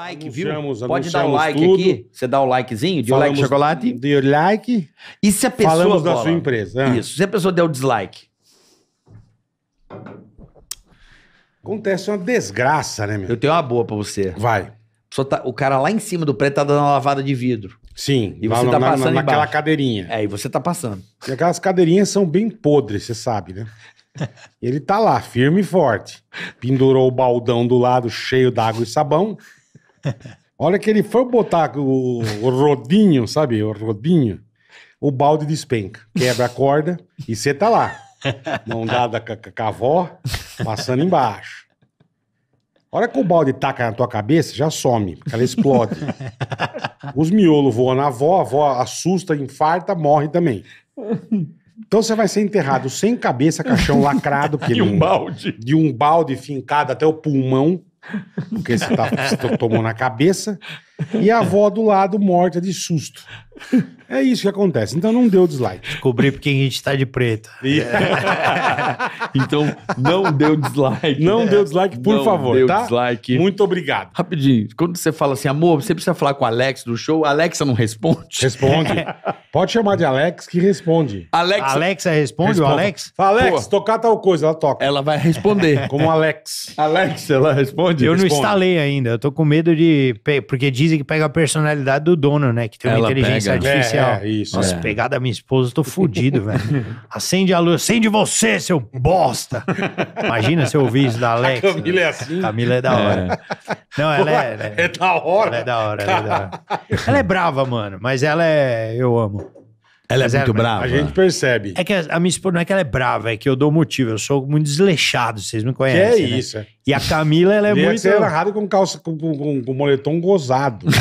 like, anunciamos, viu? Pode dar o like tudo. aqui. Você dá o likezinho, de like chocolate. De like. E se a pessoa. Falamos da bola, sua empresa. É. Isso. Se a pessoa der o dislike. Acontece uma desgraça, né, meu? Eu tenho uma boa pra você. Vai. Tá, o cara lá em cima do prédio tá dando uma lavada de vidro. Sim, e você tá na, tá passando na, naquela cadeirinha. É, e você tá passando. E aquelas cadeirinhas são bem podres, você sabe, né? Ele tá lá, firme e forte. Pendurou o baldão do lado, cheio d'água e sabão. Olha que ele foi botar o, o rodinho, sabe? O rodinho. O balde despenca. Quebra a corda e você tá lá. Mão dada com a avó, passando embaixo. Olha que o balde taca na tua cabeça, já some, porque ela explode. Os miolos voam na avó, a avó assusta, infarta, morre também. Então você vai ser enterrado sem cabeça, caixão lacrado. De um balde. De um balde fincado até o pulmão. Porque você, tá, você tomou na cabeça e a avó do lado morta de susto. É isso que acontece. Então não deu dislike. Descobri porque a gente está de preto. então não deu dislike. Não deu dislike, por não favor, deu tá? dislike. Muito obrigado. Rapidinho, quando você fala assim, amor, você precisa falar com o Alex do show, a Alexa não responde? Responde. Pode chamar de Alex que responde. Alexa, Alexa responde, responde. o Alex? Fala, Alex, Pô. tocar tal coisa, ela toca. Ela vai responder. Como Alex. Alex, ela responde? Eu responde. não instalei ainda, eu tô com medo de... Porque diz dizem que pega a personalidade do dono, né? Que tem uma Ela inteligência pega. Né? artificial. É, é, isso, Nossa, é. pegar da minha esposa, eu tô fudido, velho. Acende a luz, acende você, seu bosta! Imagina se eu ouvir isso da Alex. Camila é né? assim. Camila é da é. hora. Não, ela é, ela é. da hora. Ela é da hora, ela é da hora. Ela é brava, mano, mas ela é. Eu amo. Ela é, é muito brava. A gente percebe. É que a, a minha esposa não é que ela é brava, é que eu dou motivo. Eu sou muito desleixado, vocês me conhecem. Que é né? isso. É. E a Camila, ela é muito. Você era errado com calça, com, com, com, com moletom gozado.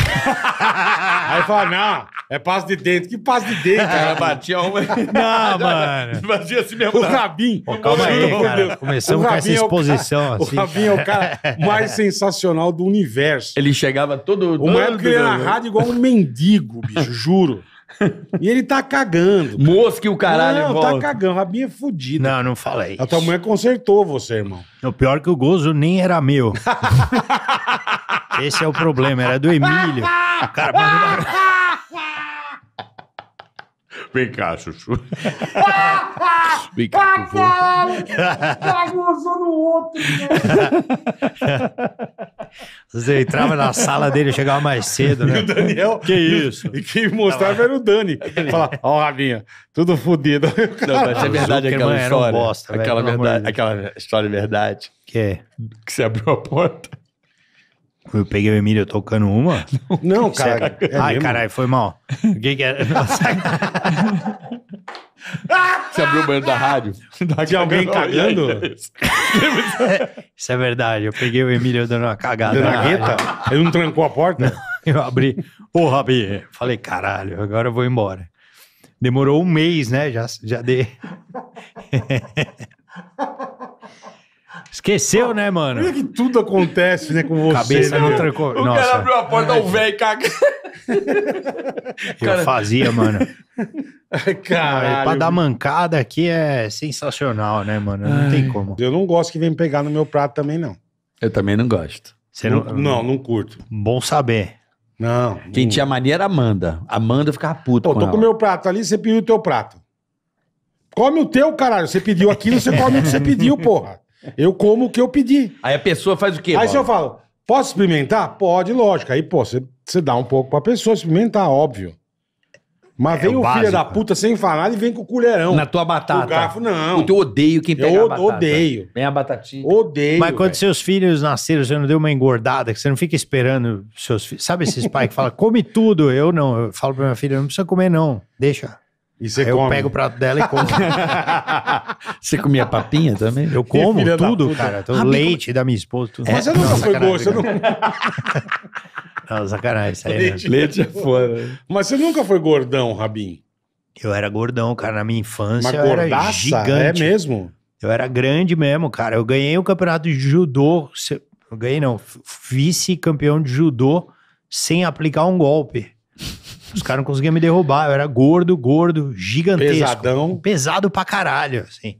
Aí fala, não, é passo de dentro Que passo de dentro Ela batia uma. Não, mano. Fazia assim mesmo. O Rabinho. Pô, calma aí, cara. Começamos com essa exposição. É o, assim, o Rabinho é o cara mais sensacional do universo. Ele chegava todo. Uma época ele era na né? rádio igual um mendigo, bicho, juro. E ele tá cagando. Cara. Mosca e o caralho, Não, tá volta. tá cagando. Rabinho é fudido. Não, não falei. A tua mulher consertou você, irmão. O pior que o gozo nem era meu. Esse é o problema, era do Emílio. Caramba. Vem cá, Chuchu. Vem cá, ah, caralho! Tá outro, Você né? entrava na sala dele, chegava mais cedo, né? E o Daniel... Que isso? E quem mostrava era o Dani. Falava, ó, oh, Rabinha, tudo fodido. Não, mas é verdade aquela história. Bosta, aquela, verdade, aquela história verdade. Que é? Que você abriu a porta... Eu peguei o Emílio tocando uma. Não, cara. É Ai, caralho, foi mal. O que que era? É? Você abriu o banheiro da rádio? De alguém cagando? Isso é verdade. Eu peguei o Emílio dando uma cagada. na gueta? Ele não trancou a porta? Eu abri. Porra, Bia. Falei, caralho, agora eu vou embora. Demorou um mês, né? Já, já dei. Esqueceu, né, mano? é que tudo acontece, né, com você. Cabeça né, não trancou. O Nossa. cara abriu a porta, o velho caga. Eu fazia, mano. Caralho. pra dar mancada aqui é sensacional, né, mano? Não tem como. Eu não gosto que vem pegar no meu prato também, não. Eu também não gosto. Você não, Não, não, não curto. Bom saber. Não. Quem não. tinha mania era a Amanda. Amanda ficava puta Pô, com tô ela. com o meu prato ali, você pediu o teu prato. Come o teu, caralho. Você pediu aquilo, você come o que você pediu, porra. Eu como o que eu pedi. Aí a pessoa faz o quê? Aí se eu falo, posso experimentar? Pode, lógico. Aí, pô, você dá um pouco pra pessoa experimentar, óbvio. Mas É vem o filho da puta sem falar e vem com o colherão. Na tua batata. O garfo, não. Puta, eu odeio quem pega Eu a batata. odeio. Vem a batatinha. Odeio. Mas quando seus filhos nasceram, você não deu uma engordada, que você não fica esperando seus filhos. Sabe esses pais que falam, come tudo? Eu não. Eu falo pra minha filha, não precisa comer, não. Deixa. E você Aí come. Eu pego o prato dela e como. você comia papinha também? Eu como tudo, cara. Todo ah, leite como... da minha esposa. Tudo. É, Mas você nunca foi boa, você não. não, sacanagem, isso aí. Leite, né? leite é foda. Mas você nunca foi gordão, Rabin? Eu era gordão, cara. Na minha infância, Mas eu era é gigante. É mesmo? Eu era grande mesmo, cara. Eu ganhei o campeonato de judô. Eu ganhei, não. Vice-campeão de judô sem aplicar um golpe. Os caras não conseguiam me derrubar. Eu era gordo, gordo, gigantesco. Pesadão. Pesado pra caralho, assim.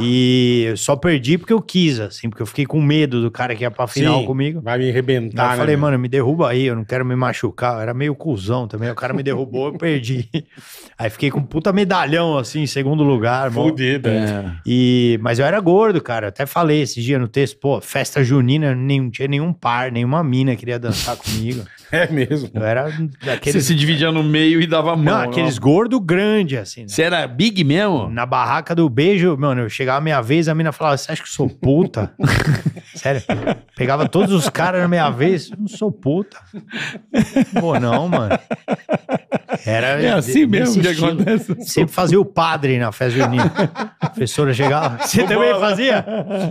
E eu só perdi porque eu quis, assim, porque eu fiquei com medo do cara que ia pra final Sim, comigo. Vai me arrebentar. Aí eu falei, né, mano, me derruba aí, eu não quero me machucar. Eu era meio cuzão também. O cara me derrubou, eu perdi. Aí fiquei com um puta medalhão, assim, em segundo lugar. Fudido, é. E Mas eu era gordo, cara. Eu até falei esse dia no texto, pô, festa junina, não tinha nenhum par, nenhuma mina queria dançar comigo. É mesmo. Eu era daqueles... Você se dividia no meio e dava mão. Não, aqueles gordos grandes, assim. Né? Você era big mesmo? Na barraca do beijo, mano, eu chegava a minha vez, a mina falava, você acha que eu sou puta? Sério. Pegava todos os caras na minha vez. Não sou puta. Pô, não, mano. Era é assim mesmo que acontece. Sempre fazia o padre na festa junina. A professora chegava. Você também fazia?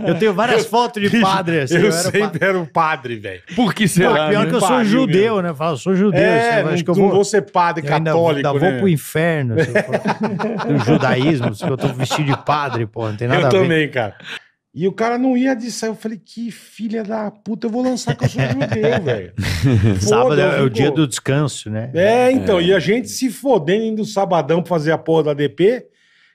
Eu tenho várias eu, fotos de padre. Assim, eu, eu sempre era, o um padre, velho. Por que será? Não, pior né? que eu sou judeu, mesmo. né? Eu falo, sou judeu. É, assim, não, acho que eu vou, vou ser padre católico. Ainda, ainda né? vou pro inferno. do judaísmo, eu tô vestido de padre, pô. Não tem nada eu a ver. Eu também, cara. E o cara não ia de sair. Eu falei, que filha da puta, eu vou lançar cachorro judeu, velho. Sábado é o dia do descanso, né? É, é. então. É. E a gente se fodendo indo sabadão pra fazer a porra da DP.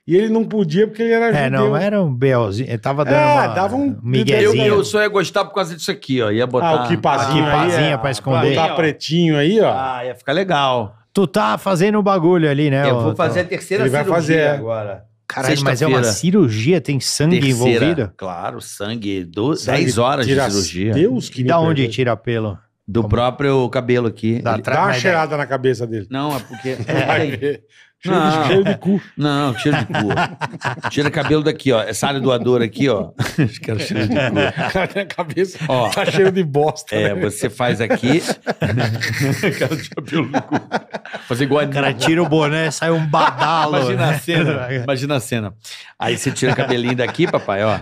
E ele não podia porque ele era judeu. É, não, era um belzinho. Ele tava dando é, uma, dava um miguezinho. Eu, eu só ia gostar por causa disso aqui, ó. Ia botar... Ah, o quipazinho ah, aí. É, pra ah, esconder. Botar pretinho aí, ó. Ah, ia ficar legal. Tu tá fazendo o um bagulho ali, né? Eu vou fazer a então? terceira ele cirurgia vai fazer. É. agora. Caralho, mas é uma cirurgia? Tem sangue terceira, envolvido? Claro, sangue. 10 horas de cirurgia. Deus que e me da onde tira pelo? Do Como? próprio cabelo aqui. Dá, Ele, dá uma cheirada na cabeça dele. Não, é porque. É, Cheiro, não, cheiro de cu. Não, cheiro de cu. cheiro cabelo daqui, ó. Essa área doadora aqui, ó. Acho que era cheiro de cu. Cara, minha cabeça ó, tá cheio de bosta. É, né? você faz aqui. cara de cabelo no cu. Fazer igual a... O cara tira o boné, sai um badalo. imagina né? a cena. imagina a cena. Aí você tira o cabelinho daqui, papai, ó.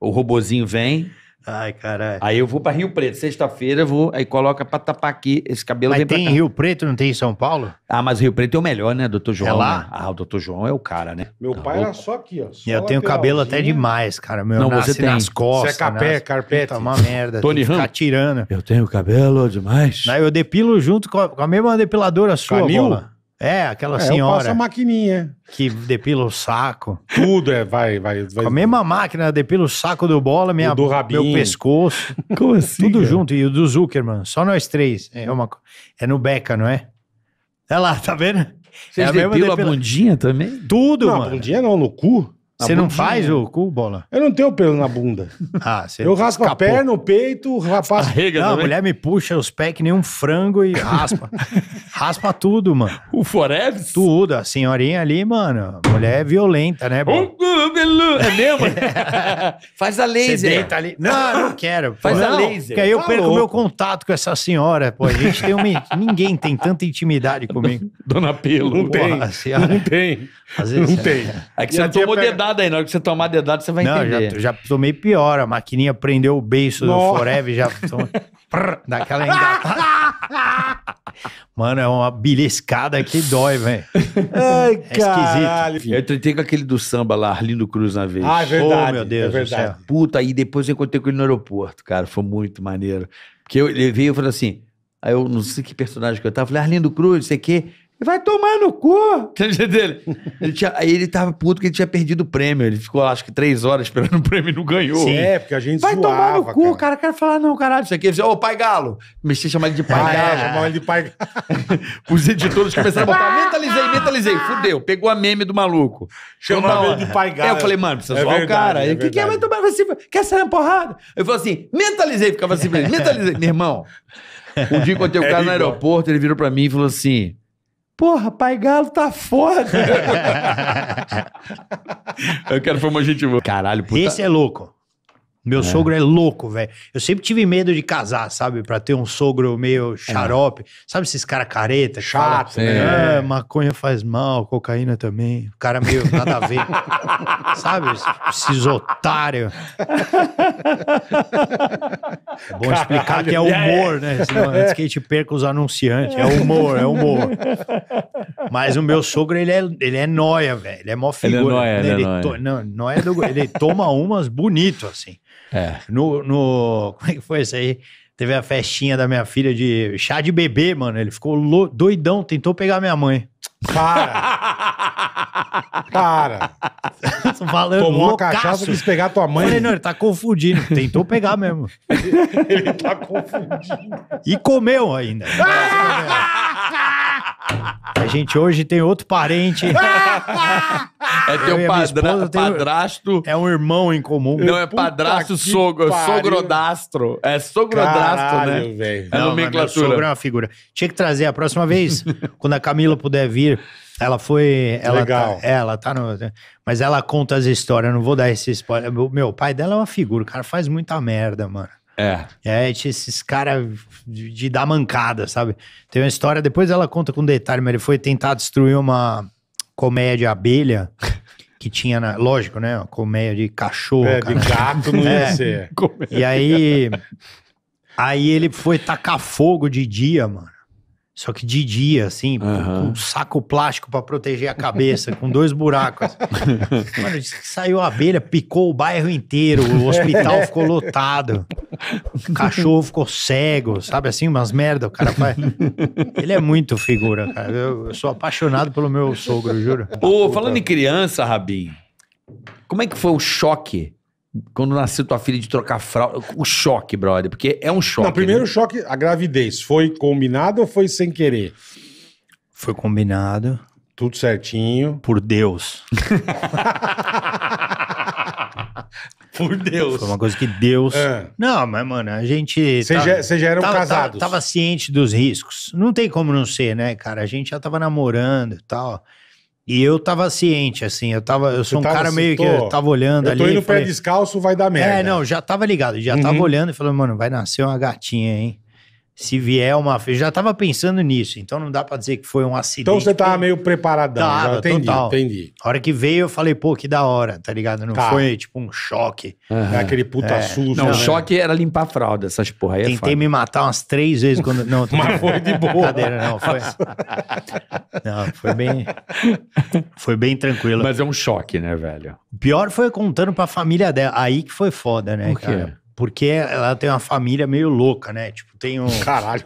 O robozinho vem, Ai, caralho. Aí eu vou pra Rio Preto. Sexta-feira eu vou, aí coloca pra tapar aqui esse cabelo. Mas vem tem em Rio Preto, não tem em São Paulo? Ah, mas Rio Preto é o melhor, né, doutor João? É lá? Né? Ah, o doutor João é o cara, né? Meu tá pai louco. era só aqui, ó. Só eu tenho cabelo até assim, né? demais, cara. Meu, não, você tem. nas costas. Você é capé, nas... carpete. Tá uma merda. Tony Ramos. Ficar tirando. Eu tenho cabelo demais. Aí eu depilo junto com a, com a mesma depiladora sua, Camil? Bola. É, aquela é, senhora. Eu passo a maquininha. Que depila o saco. Tudo é, vai, vai. vai. a mesma máquina depila o saco do bola, minha, do rabinho. meu pescoço. Como assim? Tudo junto. E o do Zuckerman, só nós três. É, uma, é no Beca, não é? Olha é lá, tá vendo? Vocês é depilam depila... a bundinha também? Tudo, não, mano. bundinha não, no cu. você não faz o cu, bola? Eu não tenho pelo na bunda. ah, você Eu raspo escapou. a perna, o peito, rapaz. não, a mulher me puxa os pés que nem um frango e raspa. Raspa tudo, mano. O Forever? Tudo. A senhorinha ali, mano. Mulher violenta, né, bom? É mesmo? Faz a laser. Você deita ali. Não, não quero. Faz não, a laser. Porque aí eu tá perco meu contato com essa senhora, pô. A gente tem uma... Ninguém tem tanta intimidade comigo. Dona Pelo. Não tem. Não tem. Às vezes, não é. tem. É que você não tomou dedada aí. Na hora que você tomar dedada, você vai não, entender. Já, já tomei pior. A maquininha prendeu o beiço Nossa. do Forever. Já tomou daquela engatada. Mano, é uma beliscada que dói, velho. é caralho. esquisito. Eu tentei com aquele do samba lá, Arlindo Cruz na vez. Ah, é verdade. Oh, meu Deus. É verdade. Puta, aí depois eu encontrei com ele no aeroporto, cara. Foi muito maneiro. Porque eu, ele veio e falou assim. Aí eu não sei que personagem que eu tava. Falei, Arlindo Cruz, sei que. Vai tomar no cu! Dele. Ele tinha, aí ele tava puto que ele tinha perdido o prêmio. Ele ficou, acho que, três horas esperando o prêmio e não ganhou. Sim, é, porque a gente Vai zoava, tomar no cu, cara. cara. Quero falar, não, caralho, isso aqui. Ele disse, ô, pai galo. Comecei a chamar ele de pai ah, é, galo. chamava ele de pai galo. Os editores começaram a botar, mentalizei, mentalizei. Fudeu, pegou a meme do maluco. Chamava então, ele de pai é, galo. Aí eu falei, mano, precisa é zoar verdade, o cara. É o que, que é? Vai tomar, assim? Quer sair uma porrada? Eu falou assim, mentalizei. Ficava assim, mentalizei. Meu irmão, um dia encontrei o é cara no aeroporto, ele virou pra mim e falou assim... Porra, Pai Galo tá foda. eu quero formar gente boa. Caralho, puta. Esse é louco. Meu é. sogro é louco, velho. Eu sempre tive medo de casar, sabe? Pra ter um sogro meio é. xarope. É. Sabe esses caras careta? Chato, né? É, maconha faz mal, cocaína também. O cara meio nada a ver. sabe? Esses otários. É bom explicar que é humor, né? É. Senão, antes que a gente perca os anunciantes. É humor, é humor. Mas o meu sogro, ele é, ele é noia, velho. Ele é mó figura. Ele é noia, né? ele, ele é To, não, nóia do, ele toma umas bonito, assim. É. No, no, como é que foi isso aí? Teve a festinha da minha filha de chá de bebê, mano. Ele ficou doidão, tentou pegar minha mãe. Para! Para! Falando Tomou uma cachaça, quis pegar tua mãe. Falei, não, ele tá confundindo. Tentou pegar mesmo. ele tá confundindo. E comeu ainda. A gente hoje tem outro parente. é teu padra, esposa, padrasto. Tenho, é um irmão em comum. Não, é padrasto sogro, sogrodastro. É sogrodastro, né? Caralho, né? Véio. É Não, nomenclatura. Sogro é uma figura. Tinha que trazer a próxima vez, quando a Camila puder vir. Ela foi. Ela Legal. Tá, é, ela tá no. Mas ela conta as histórias, não vou dar esse spoiler. Meu, pai dela é uma figura, o cara faz muita merda, mano. É. É, esses caras de, de, dar mancada, sabe? Tem uma história, depois ela conta com detalhe, mas ele foi tentar destruir uma colmeia de abelha que tinha, na, lógico, né? Uma colmeia de cachorro. É, cara. de gato não ia é. ser. E aí. Aí ele foi tacar fogo de dia, mano. Só que de dia, assim, uhum. com um saco plástico para proteger a cabeça, com dois buracos. mano disse que saiu a abelha, picou o bairro inteiro, o hospital é. ficou lotado, o cachorro ficou cego, sabe assim, umas merda, o cara faz. Ele é muito figura, cara. Eu, eu sou apaixonado pelo meu sogro, juro. Ô, falando em criança, Rabin, como é que foi o choque quando nasceu tua filha de trocar fralda, o choque, brother, porque é um choque. Não, primeiro né? choque, a gravidez, foi combinado ou foi sem querer? Foi combinado. Tudo certinho. Por Deus. Por Deus. Foi uma coisa que Deus. É. Não, mas, mano, a gente. Vocês tá- já, já eram tava, casados? Tava, tava ciente dos riscos. Não tem como não ser, né, cara? A gente já tava namorando e tal. E eu tava ciente, assim, eu tava, eu sou um cara assim, meio tô, que eu tava olhando eu tô ali. indo falei, pé descalço, vai dar é, merda. É, não, já tava ligado, já uhum. tava olhando e falando, mano, vai nascer uma gatinha, hein? se vier uma. Eu já estava pensando nisso, então não dá para dizer que foi um então acidente. Então você estava meio preparadão. Tava, já entendi, total. entendi. A hora que veio, eu falei, pô, que da hora, tá ligado? Não tá. foi tipo um choque. Uhum. Aquele puta é. susto. Não, o né? choque era limpar a fralda, essas porra aí. É Tentei me matar umas três vezes quando. Não, tô... Mas foi de boa. Não, foi. não, foi bem. Foi bem tranquilo. Mas é um choque, né, velho? O pior foi contando pra família dela. Aí que foi foda, né, Por quê? cara? Porque ela tem uma família meio louca, né? Tipo, tem um. Caralho.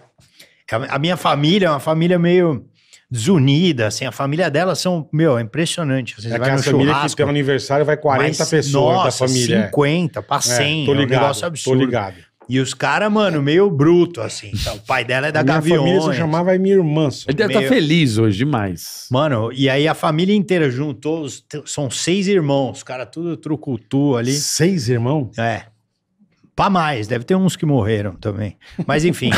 A minha família é uma família meio desunida, assim, a família dela são, meu, é impressionante. Você é vai no família que tem um aniversário, vai 40 mas, pessoas nossa, da família. 50 pra 100, é, tô ligado, é um negócio absurdo. Tô ligado. E os caras, mano, meio bruto, assim. Então, o pai dela é da minha Gaviões. Minha família se chamava é minha irmã. Ele deve tá meio... tá feliz hoje demais. Mano, e aí a família inteira juntou, são seis irmãos, os caras tudo trucutu ali. Seis irmãos? É. Pra mais, deve ter uns que morreram também. Mas enfim.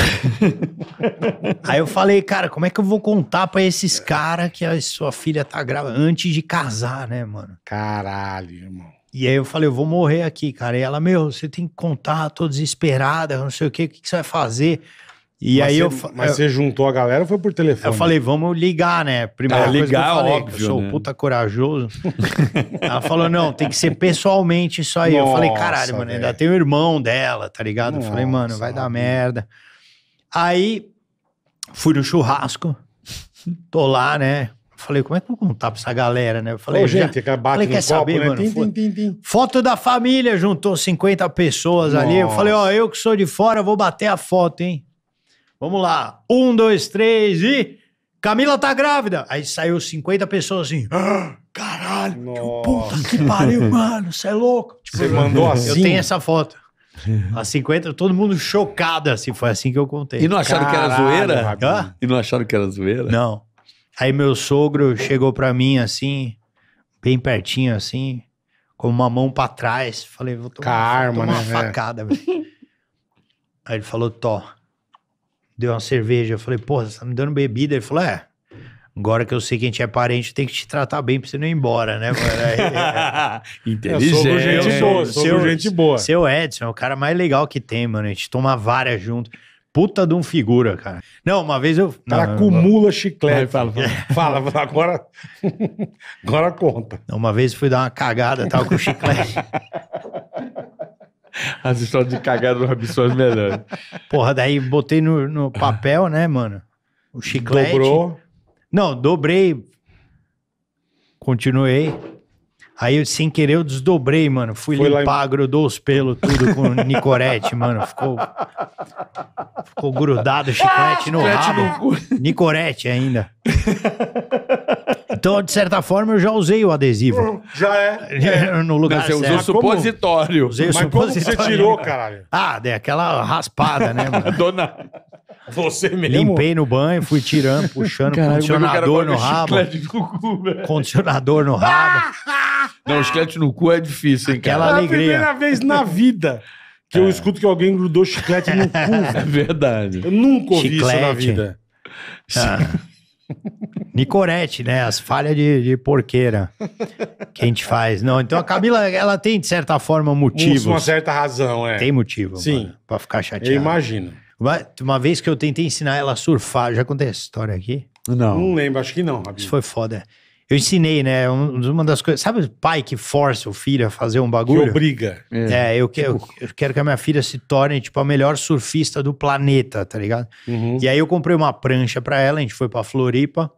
aí eu falei, cara, como é que eu vou contar pra esses caras que a sua filha tá grávida antes de casar, né, mano? Caralho, irmão. E aí eu falei, eu vou morrer aqui, cara. E ela, meu, você tem que contar, tô desesperada, não sei o quê, o que, que você vai fazer? E mas aí você, eu. Mas você juntou a galera ou foi por telefone? Eu falei, vamos ligar, né? Primeira ligar, tá, que eu falei, óbvio. eu sou né? puta corajoso. ela falou, não, tem que ser pessoalmente isso aí. Nossa, eu falei, caralho, véio. mano, ainda tem o irmão dela, tá ligado? Nossa, eu falei, mano, vai dar merda. Aí fui no churrasco, tô lá, né? Falei, como é que eu vou contar pra essa galera, né? Eu falei, Ô, gente, já... É bate falei, quer copo, saber, né? mano? Tim, tim, tim, foto da família, juntou 50 pessoas Nossa. ali. Eu falei, ó, eu que sou de fora, vou bater a foto, hein? Vamos lá. Um, dois, três e. Camila tá grávida. Aí saiu 50 pessoas assim. Ah, caralho, Nossa. que puta que pariu, mano. Você é louco. Tipo, Você mandou assim. Eu tenho essa foto. As 50, todo mundo chocado, assim. Foi assim que eu contei. E não acharam caralho, que era zoeira? Ah? E não acharam que era zoeira? Não. Aí meu sogro chegou pra mim assim, bem pertinho, assim, com uma mão pra trás. Falei, vou tomar, Carma, vou tomar né, uma facada. Aí ele falou, to deu uma cerveja. Eu falei, porra, você tá me dando bebida? Ele falou, é. Agora que eu sei que a gente é parente, tem que te tratar bem pra você não ir embora, né? É. Inteligente. sou gente boa, seu, gente boa. Seu Edson é o cara mais legal que tem, mano. A gente toma várias junto. Puta de um figura, cara. Não, uma vez eu. Não, cara acumula vou... chiclete. Fala, fala, fala, agora. agora conta. Uma vez fui dar uma cagada, tava com chiclete. As histórias de cagada do Rabi são melhor. Porra, daí botei no, no papel, né, mano? O chiclete. Dobrou. Não, dobrei. Continuei. Aí, eu, sem querer, eu desdobrei, mano. Fui Foi limpar, Em... grudou os pelos, tudo com Nicorete, mano. Ficou. Ficou grudado chiclete ah, no chiclete rabo. No... Nicorete ainda. Então, de certa forma, eu já usei o adesivo. Hum, já é. é. No lugar Não, você certo. supositório. Usei Mas supositório. como você tirou, caralho? Ah, dei né, aquela raspada, né, mano? Dona... Você mesmo? Limpei no banho, fui tirando, puxando, Caralho, é condicionador no rabo. No cu, condicionador no rabo. Não, chiclete no cu é difícil, hein, Aquela cara? Aquela alegria. É a primeira vez na vida que é. eu escuto que alguém grudou chiclete no cu. É verdade. Eu nunca ouvi chiclete. isso na vida. Ah. Nicorete, né? As falhas de, de porqueira que a gente faz. Não, então a Camila, ela tem, de certa forma, motivos. Uma certa razão, é. Tem motivo, Sim. Mano, pra ficar chateada Eu imagino. Uma, uma vez que eu tentei ensinar ela a surfar, já contei essa história aqui? Não. Não lembro, acho que não, Rabinho. Isso foi foda. Eu ensinei, né? Uma das coisas. Sabe o pai que força o filho a fazer um bagulho? Que obriga. É, é eu, que, tipo- eu, eu, quero que a minha filha se torne, tipo, a melhor surfista do planeta, tá ligado? Uhum. E aí eu comprei uma prancha pra ela, a gente foi pra Floripa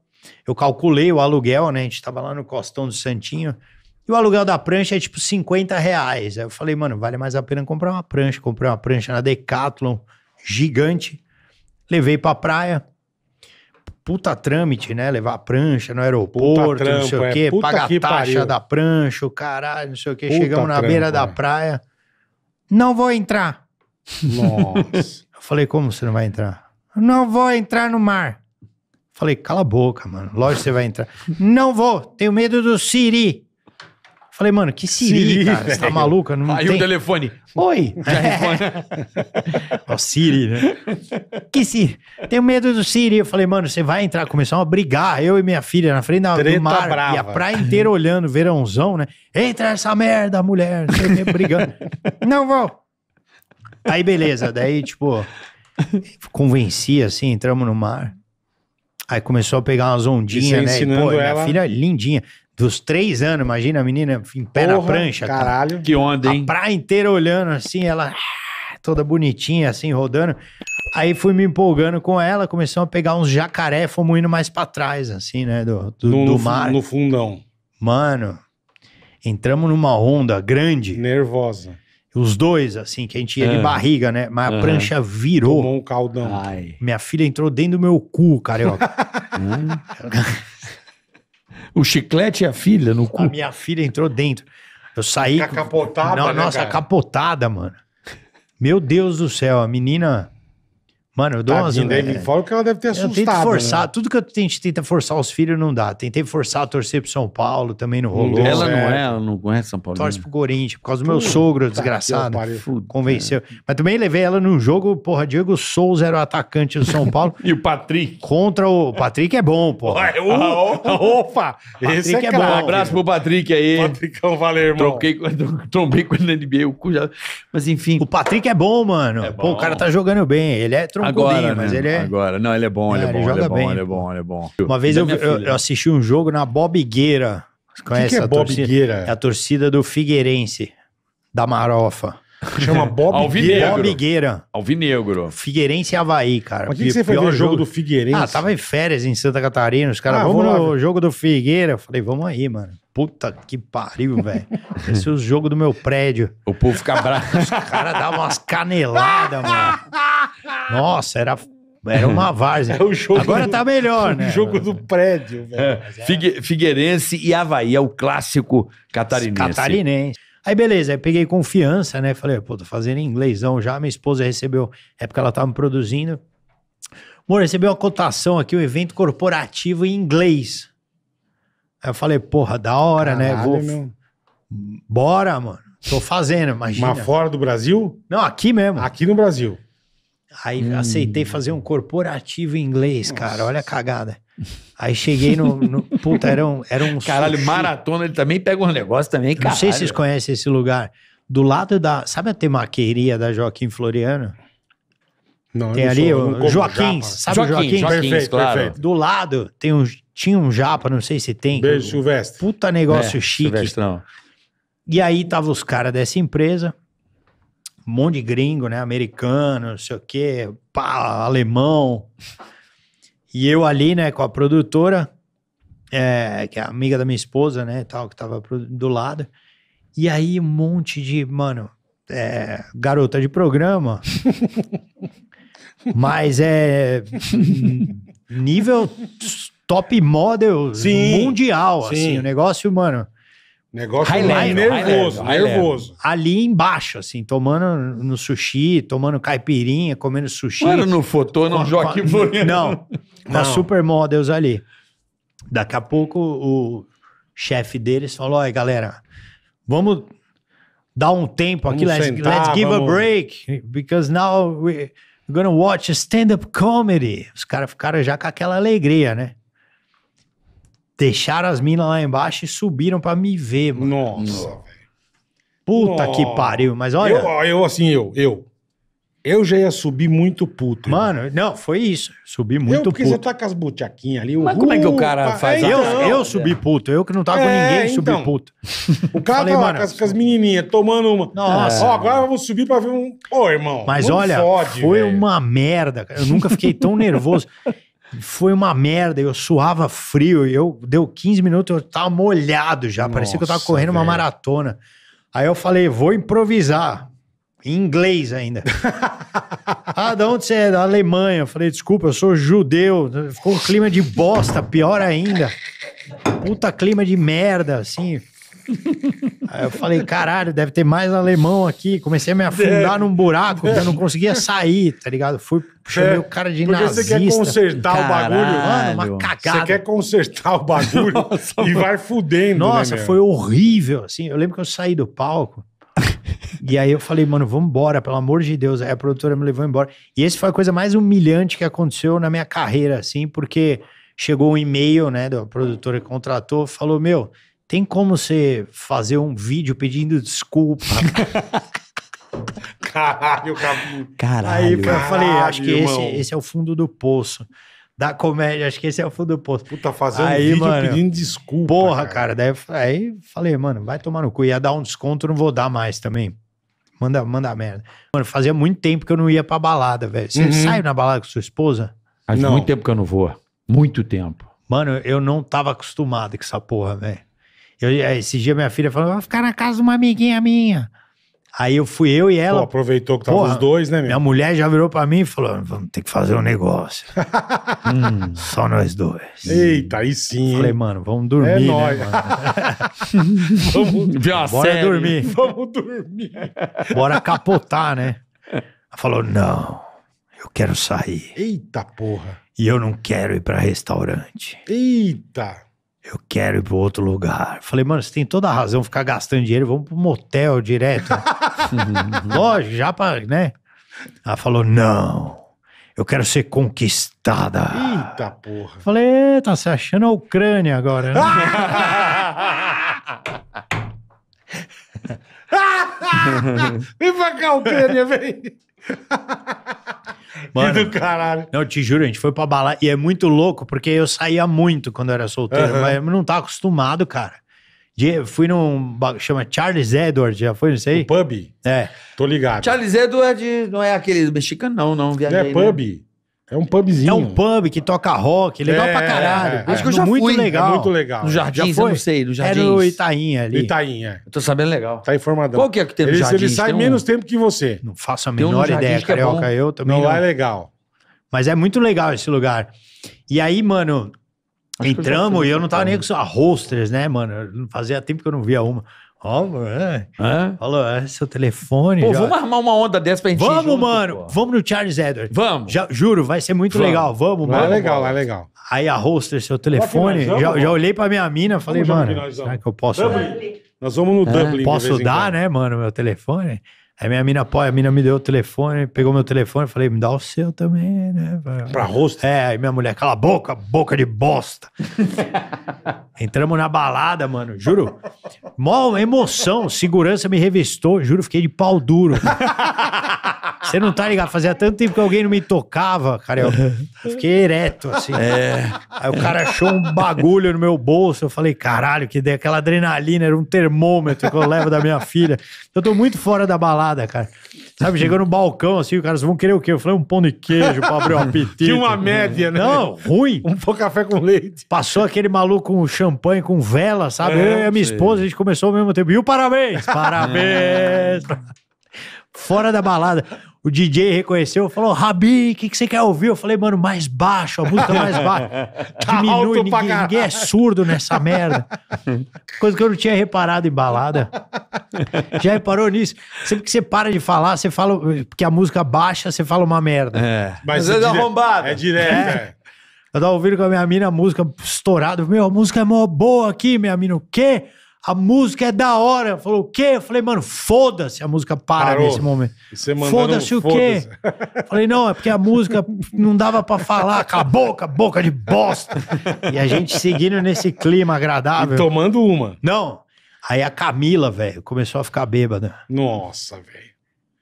eu calculei o aluguel, né? A gente tava lá no Costão do Santinho. E o aluguel da prancha é tipo 50 reais. Aí eu falei, mano, vale mais a pena comprar uma prancha. Comprei uma prancha na Decathlon, gigante. Levei pra praia. Puta trâmite, né? Levar a prancha no aeroporto, trampo, não sei o é. quê. É. Pagar a taxa pariu. da prancha, o caralho, não sei o quê. Puta Chegamos na trampo, beira é. da praia. Não vou entrar. Nossa. eu falei, como você não vai entrar? Não vou entrar no mar. Falei, cala a boca, mano. Lógico que você vai entrar. Não vou, tenho medo do Siri. Falei, mano, que Siri, Siri cara? Você tá maluca? Não Aí tem... o telefone. Oi. O Ó, Siri, né? que Siri? Tenho medo do Siri. Eu falei, mano, você vai entrar, começar a brigar, eu e minha filha, na frente da, do mar. Brava. E a praia inteira olhando, verãozão, né? Entra essa merda, mulher. Você brigando. não vou. Aí, beleza. Daí, tipo, convenci, assim, entramos no mar. Aí começou a pegar umas ondinhas, né? E, pô, minha filha é lindinha. Dos três anos, imagina a menina em pé Porra, na prancha. Caralho. Cara. Que onda, hein? A praia inteira olhando assim, ela ah, toda bonitinha, assim, rodando. Aí fui me empolgando com ela, começamos a pegar uns jacaré, fomos indo mais pra trás, assim, né? Do, do, no, do mar. No fundão. Mano, entramos numa onda grande. Nervosa. Os dois, assim, que a gente ia é. de barriga, né? Mas a prancha virou. Tomou um caldão. Ai. Minha filha entrou dentro do meu cu, carioca. o chiclete e a filha no cu. A minha filha entrou dentro. Eu saí. Com... capotada, Não, né, Nossa, cara? capotada, mano. Meu Deus do céu, a menina Mano, eu dou Tadinho, tá umas. Dele, fora que ela deve ter assustado. Eu tento né? forçar, né? tudo que a gente tenta forçar os filhos não dá. Tentei forçar a torcer pro São Paulo, também não rolou. Ela não é, ela não conhece São Paulo. Torce né? pro Corinthians, por causa do meu Puta, sogro, desgraçado. Puta, convenceu. É. Mas também levei ela num jogo, porra, Diego Souza era o atacante do São Paulo. e o Patrick. Contra o. o Patrick é bom, pô. Ah, opa! Esse Patrick é, é, bom. Um abraço pro Patrick aí. Patrickão, valeu, irmão. Troquei, trombei com ele na NBA, o cu já. Mas enfim. O Patrick é bom, mano. É bom. Pô, o cara tá jogando bem. Ele é trombado agora, né? mas ele é... Agora, não, ele é bom, ele é, é bom, ele, ele, é bom, bem, ele é bom, ele é bom, Uma vez eu, eu, eu, assisti um jogo na Bobigueira. Conhece que, que é a Bobigueira? É a torcida do Figueirense, da Marofa. Chama Bob Alvinegro. Alvinegro. Figueirense e Havaí, cara. Mas o que, que, você foi ver o jogo, jogo do Figueirense? Ah, tava em férias em Santa Catarina, os caras, ah, vamos no jogo do Figueira. Eu falei, vamos aí, mano puta que pariu, velho. Esse é o jogo do meu prédio. O povo fica bravo. Os caras davam umas caneladas, mano. Nossa, era era uma várzea. É Agora do, tá melhor, né? O jogo do prédio, velho. É. Figue, é. Figueirense e Havaí é o clássico catarinense. Catarinense. Aí beleza, aí peguei confiança, né? Falei, pô, tô fazendo inglêsão já. Minha esposa recebeu, é porque ela tava me produzindo. Amor, recebeu uma cotação aqui, um evento corporativo em inglês. Aí eu falei, porra, da hora, né? Caralho, né? Vou... Bora, mano. Tô fazendo, imagina. Mas fora do Brasil? Não, aqui mesmo. Aqui no Brasil. Aí hum. aceitei fazer um corporativo em inglês, Nossa. cara. Olha a cagada. Aí cheguei no. no puta, era um, era um Caralho, sushi. maratona, ele também pega um negócio também, cara. Não sei se vocês conhecem esse lugar. Do lado da. Sabe a temaqueria da Joaquim Floriano? Não, tem ali sou, o Joaquim, sabe Joaquim, Joaquim? Joaquim, claro. Perfeito. Do lado tem um tinha um japa, não sei se tem. Beijo, que, Silvestre. Puta negócio é, chique. Silvestre, não. E aí tava os caras dessa empresa, um monte de gringo, né? Americano, não sei o quê, pá, alemão. E eu ali, né, com a produtora, é, que é amiga da minha esposa, né, tal, que tava do lado. E aí um monte de, mano, é, garota de programa. mas é hum, nível top é. model sim, mundial, sim. assim, o negócio, mano. Negócio Highlander, nervoso, nervoso. Ali embaixo, assim, tomando no sushi, tomando caipirinha, comendo sushi. Mano, no fotô, não Joaquim Floriano. Não, na as supermodels ali. Daqui a pouco o chefe deles falou, olha galera, vamos dar um tempo aqui, vamos let's, sentar, let's give vamos... a break, because now we're gonna watch stand-up comedy. Os caras ficaram já com aquela alegria, né? Deixaram as minas lá embaixo e subiram pra me ver, mano. Nossa, velho. Puta Nossa. que pariu, mas olha. Eu, eu, assim, eu, eu. Eu já ia subir muito puto. Mano, irmão. não, foi isso. Subi muito eu, porque puto. Porque você tá com as butiaquinhas ali. Mas como é que o cara faz? É, então. eu, eu subi puto. Eu que não tava é, com ninguém, então, subi puto. O cara Falei, mano, com as, com as menininhas tomando uma. Nossa. Ó, agora vamos subir pra ver um. Ô, irmão. Mas olha, fode, foi véio. uma merda. Eu nunca fiquei tão nervoso. Foi uma merda, eu suava frio, eu deu 15 minutos, eu tava molhado já, Nossa, parecia que eu tava correndo velho. uma maratona. Aí eu falei, vou improvisar. Em inglês ainda. ah, de onde você é? Da Alemanha. Eu falei, desculpa, eu sou judeu. Ficou um clima de bosta, pior ainda. Puta clima de merda, assim. Aí eu falei, caralho, deve ter mais alemão aqui. Comecei a me afundar num buraco, eu não conseguia sair, tá ligado? Fui, chamei é. o cara de Porque nazista. você quer consertar caralho. o bagulho? Mano, uma cagada. Você quer consertar o bagulho Nossa, e vai fudendo, né, Nossa, né, foi horrível, assim. Eu lembro que eu saí do palco, e aí eu falei, mano, vamos embora, pelo amor de Deus. Aí a produtora me levou embora. E esse foi a coisa mais humilhante que aconteceu na minha carreira, assim, porque chegou um e-mail, né, da produtora que contratou, falou, meu, tem como você fazer um vídeo pedindo desculpa? Caralho, Cabu. Caralho. Aí eu caralho, falei, acho que esse, esse, é o fundo do poço. Da comédia, acho que esse é o fundo do poço. Puta, fazendo aí, vídeo mano, pedindo desculpa. Porra, cara. cara daí, aí falei, mano, vai tomar no cu. Ia dar um desconto, não vou dar mais também. Manda, manda merda. Mano, fazia muito tempo que eu não ia pra balada, velho. Você uhum. sai na balada com sua esposa? Faz não. muito tempo que eu não vou. Muito tempo. Mano, eu não tava acostumado com essa porra, velho. Eu, é, esse dia minha filha falou, vai ficar na casa de uma amiguinha minha. Aí eu fui eu e ela. Pô, aproveitou que tava os dois, né, meu? Minha mulher já virou pra mim e falou: vamos ter que fazer um negócio. hum, só nós dois. Eita, aí sim. Falei, mano, vamos dormir. É né, nóis. Né, vamos Bora série. dormir. Vamos dormir. Bora capotar, né? Ela falou: não, eu quero sair. Eita porra. E eu não quero ir pra restaurante. Eita eu quero ir para outro lugar. Falei, mano, você tem toda a razão ficar gastando dinheiro, vamos para um motel direto. Lógico, já para, né? Ela falou, não, eu quero ser conquistada. Eita porra. Falei, é, tá se achando a Ucrânia agora, né? Vem pra cá, Ucrânia, vem. Mano, do caralho. Não, te juro, a gente foi pra balada. E é muito louco, porque eu saía muito quando eu era solteiro, uhum. mas eu não tava acostumado, cara. De, fui num. Chama Charles Edward, já foi, não sei? O pub? É. Tô ligado. Charles Edward não é aquele mexicano, não, não. Viajei, não é né? pub? Né? É um pubzinho. É um pub que toca rock, é legal é, pra caralho. É, Acho que eu já muito fui. Legal. É muito legal. No é. Jardim, eu não sei, é no Jardim. Era o Itainha ali. Itainha. Eu tô sabendo legal. Tá informadão. Qual que é que tem no ele, Ele sai tem menos um... tempo que você. Não faço a menor um ideia, Carioca. É eu também não. Não, é legal. Mas é muito legal esse lugar. E aí, mano, Acho entramos eu e eu não tava nem com a Rosters, né, mano? Fazia tempo que eu não via uma. Ó, oh, é. Falou, é seu telefone. Pô, já... vamos armar uma onda dessa pra gente Vamos, junto, mano. Pô. Vamos no Charles Edward. Vamos. Já, juro, vai ser muito vamos. legal. Vamos, é mano. É legal, é legal. Aí a roster, seu telefone. Já, vamos, já, olhei pra minha mina, falei, vamos mano, será que eu posso. Dublin. Nós vamos no é, Dublin. Posso dar, né, mano, meu telefone? Aí minha mina, apoia, a mina me deu o telefone, pegou meu telefone e falei, me dá o seu também, né? Pra rosto? É, aí minha mulher, cala a boca, boca de bosta. Entramos na balada, mano, juro. Mó emoção, segurança me revistou, juro, fiquei de pau duro. Você não tá ligado? Fazia tanto tempo que alguém não me tocava, cara. Eu fiquei ereto, assim. É. Aí o cara achou um bagulho no meu bolso. Eu falei, caralho, que dei aquela adrenalina, era um termômetro que eu levo da minha filha. Eu tô muito fora da balada nada, cara. Sabe, chegando no balcão, assim, os caras vão querer o quê? Eu falei, um pão de queijo pra abrir um apetite. Tinha uma média, né? Não, ruim. Um pão café com leite. Passou aquele maluco com champanhe, com vela, sabe? É, eu e a minha sei. esposa, a gente começou ao mesmo tempo. E o parabéns! Parabéns! fora da balada. O DJ reconheceu, falou: Rabi, o que, que você quer ouvir? Eu falei, mano, mais baixo, a música mais baixa. Tá Diminui, tá ninguém, ninguém é surdo nessa merda. Coisa que eu não tinha reparado em balada. Já reparou nisso? Sempre que você para de falar, você fala que a música baixa, você fala uma merda. É. Mas, Mas é, é arrombado. É direto. É. é. Eu tava ouvindo com a minha mina a música estourada. Meu, a música é mó boa aqui, minha mina, o quê? a música é da hora. Falou, o quê? Eu falei, mano, foda-se, a música para Parou. nesse momento. Foda-se o quê? falei, não, é porque a música não dava para falar, com a boca, boca de bosta. e a gente seguindo nesse clima agradável. E tomando uma. Não. Aí a Camila, velho, começou a ficar bêbada. Nossa, velho.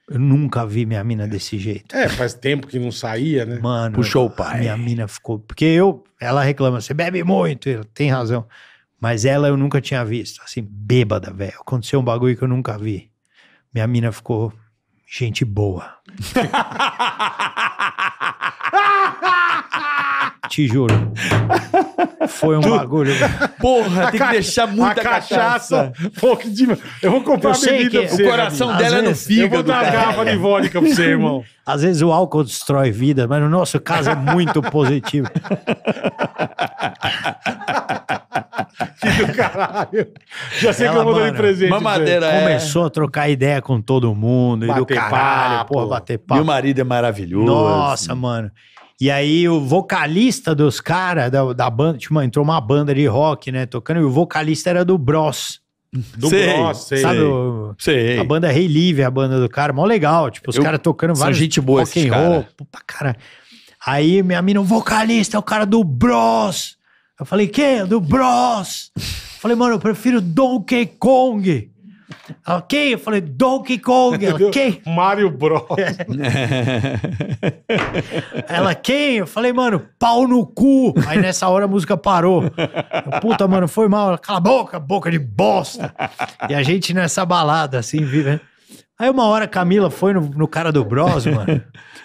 Eu nunca vi minha mina desse jeito. É, faz tempo que não saía, né? Mano, puxou o pai. Minha mina ficou. Porque eu, ela reclama, você bebe muito, tem razão. Mas ela eu nunca tinha visto, assim, bêbada, velho. Aconteceu um bagulho que eu nunca vi. Minha mina ficou gente boa. Te juro. Foi um tu... bagulho. Porra, tem que deixar muita a cachaça. cachaça. De... Eu vou comprar eu bebida que... pra você. O coração dela é no fígado. Eu vou dar uma garrafa de vodka pra você, irmão. Às vezes o álcool destrói vida, mas no nosso caso é muito positivo. que do caralho. Já sei Ela, que eu vou dar de presente. Mamadeira é... Começou a trocar ideia com todo mundo. Bater e do caralho, papo. porra, bater papo. Meu marido é maravilhoso. Nossa, mano. E aí o vocalista dos caras da, da, banda, tipo, entrou uma banda de rock, né, tocando, e o vocalista era do Bros. Do sei, Bros, sei, sabe? O, sei. A banda Rei hey a banda do cara, mó legal, tipo, os caras tocando vários gente boa rock and roll, cara. puta cara. Aí minha mina, o vocalista é o cara do Bros. Eu falei, quem? Do Bros. Eu falei, mano, eu prefiro Donkey Kong. Ela, quem? Eu falei, Donkey Kong. Ela, quem? Mario Bros. É. Ela, quem? Eu falei, mano, pau no cu. Aí nessa hora a música parou. Eu, Puta, mano, foi mal. Ela, Cala a boca, boca de bosta. E a gente nessa balada, assim, vive, né? Aí uma hora a Camila foi no, no cara do Bros, mano.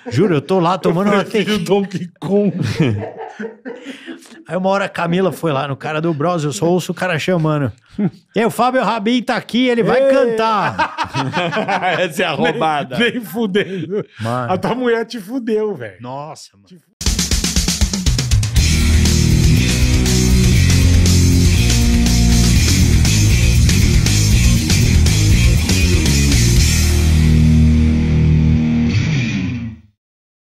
Juro, eu tô lá tomando uma tequila. Donkey Kong. Aí uma hora a Camila foi lá no cara do Bros, eu só ouço o cara chamando. E o Fábio Rabin tá aqui, ele vai Ei. cantar. Essa é a roubada. Nem, nem fudendo. Mano. A tua mulher te fudeu, velho. Nossa, mano. Te fudeu.